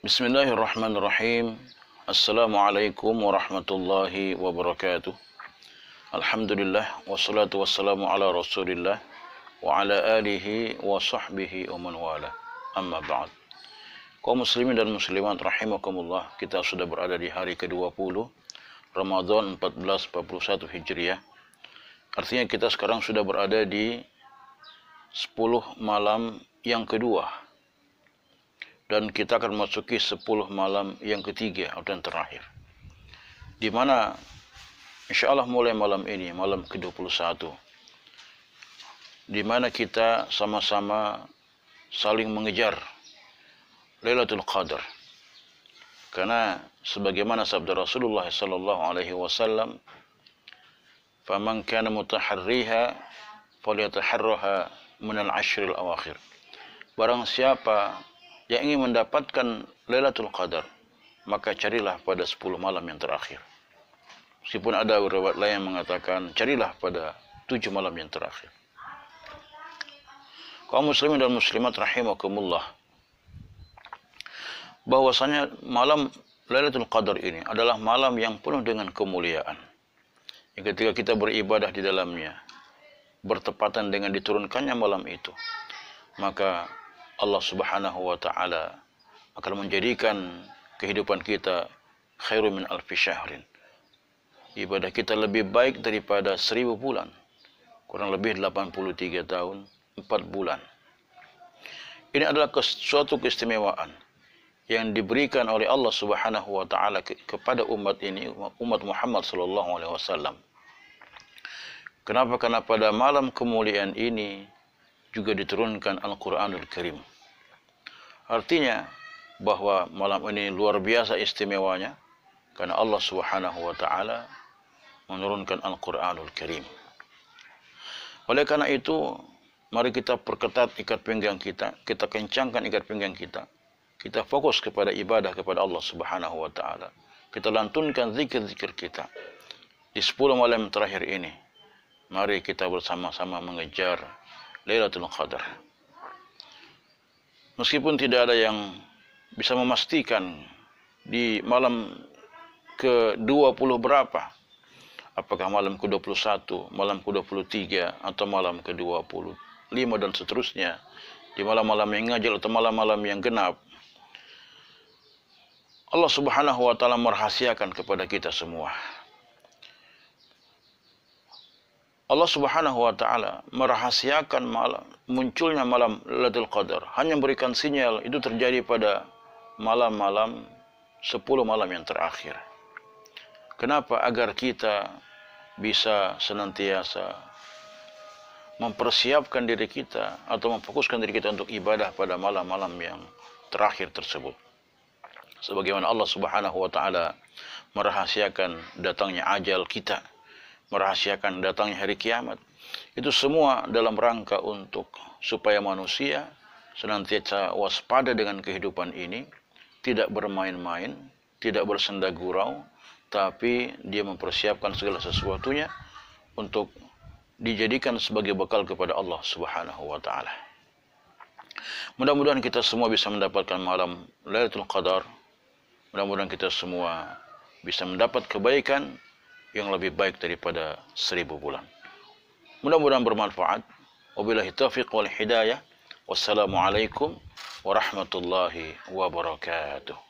Bismillahirrahmanirrahim. Assalamualaikum warahmatullahi wabarakatuh. Alhamdulillah wassalatu wassalamu ala Rasulillah wa ala alihi wa sahbihi wa man wala. Amma ba'd. Kaum muslimin dan muslimat rahimakumullah, kita sudah berada di hari ke-20 Ramadan 1441 Hijriah. Artinya kita sekarang sudah berada di 10 malam yang kedua dan kita akan masuki 10 malam yang ketiga atau yang terakhir. Di mana insya Allah mulai malam ini, malam ke-21. Di mana kita sama-sama saling mengejar Lailatul Qadar. Karena sebagaimana sabda Rasulullah sallallahu alaihi wasallam, "Faman kana mutaharriha falyataharraha min al-ashr al-awakhir." Barang siapa yang ingin mendapatkan Lailatul Qadar, maka carilah pada 10 malam yang terakhir. Meskipun ada riwayat lain yang mengatakan carilah pada 7 malam yang terakhir. Kaum muslimin dan muslimat rahimakumullah. Bahwasanya malam Lailatul Qadar ini adalah malam yang penuh dengan kemuliaan. Yang ketika kita beribadah di dalamnya, bertepatan dengan diturunkannya malam itu, maka Allah Subhanahu wa taala akan menjadikan kehidupan kita khairu min alfi syahrin. Ibadah kita lebih baik daripada seribu bulan. Kurang lebih 83 tahun, 4 bulan. Ini adalah suatu keistimewaan yang diberikan oleh Allah Subhanahu wa taala kepada umat ini umat Muhammad sallallahu alaihi wasallam. Kenapa? Karena pada malam kemuliaan ini juga diturunkan Al-Quranul Karim. Artinya bahwa malam ini luar biasa istimewanya karena Allah Subhanahu wa taala menurunkan Al-Qur'anul Karim. Oleh karena itu, mari kita perketat ikat pinggang kita, kita kencangkan ikat pinggang kita. Kita fokus kepada ibadah kepada Allah Subhanahu wa taala. Kita lantunkan zikir-zikir kita. Di 10 malam terakhir ini, mari kita bersama-sama mengejar Lailatul Qadar. Meskipun tidak ada yang bisa memastikan di malam ke-20 berapa. Apakah malam ke-21, malam ke-23, atau malam ke-25 dan seterusnya. Di malam-malam yang ngajal atau malam-malam yang genap. Allah subhanahu wa ta'ala merahasiakan kepada kita semua. Allah subhanahu wa ta'ala merahasiakan malam munculnya malam Lailatul Qadar hanya memberikan sinyal itu terjadi pada malam-malam 10 malam yang terakhir. Kenapa? Agar kita bisa senantiasa mempersiapkan diri kita atau memfokuskan diri kita untuk ibadah pada malam-malam yang terakhir tersebut. Sebagaimana Allah Subhanahu wa taala merahasiakan datangnya ajal kita, merahasiakan datangnya hari kiamat, itu semua dalam rangka untuk supaya manusia senantiasa waspada dengan kehidupan ini, tidak bermain-main, tidak bersenda gurau, tapi dia mempersiapkan segala sesuatunya untuk dijadikan sebagai bekal kepada Allah Subhanahu wa taala. Mudah-mudahan kita semua bisa mendapatkan malam Lailatul Qadar. Mudah-mudahan kita semua bisa mendapat kebaikan yang lebih baik daripada seribu bulan. mudah-mudahan bermanfaat wabillahi taufiq wal hidayah wassalamualaikum warahmatullahi wabarakatuh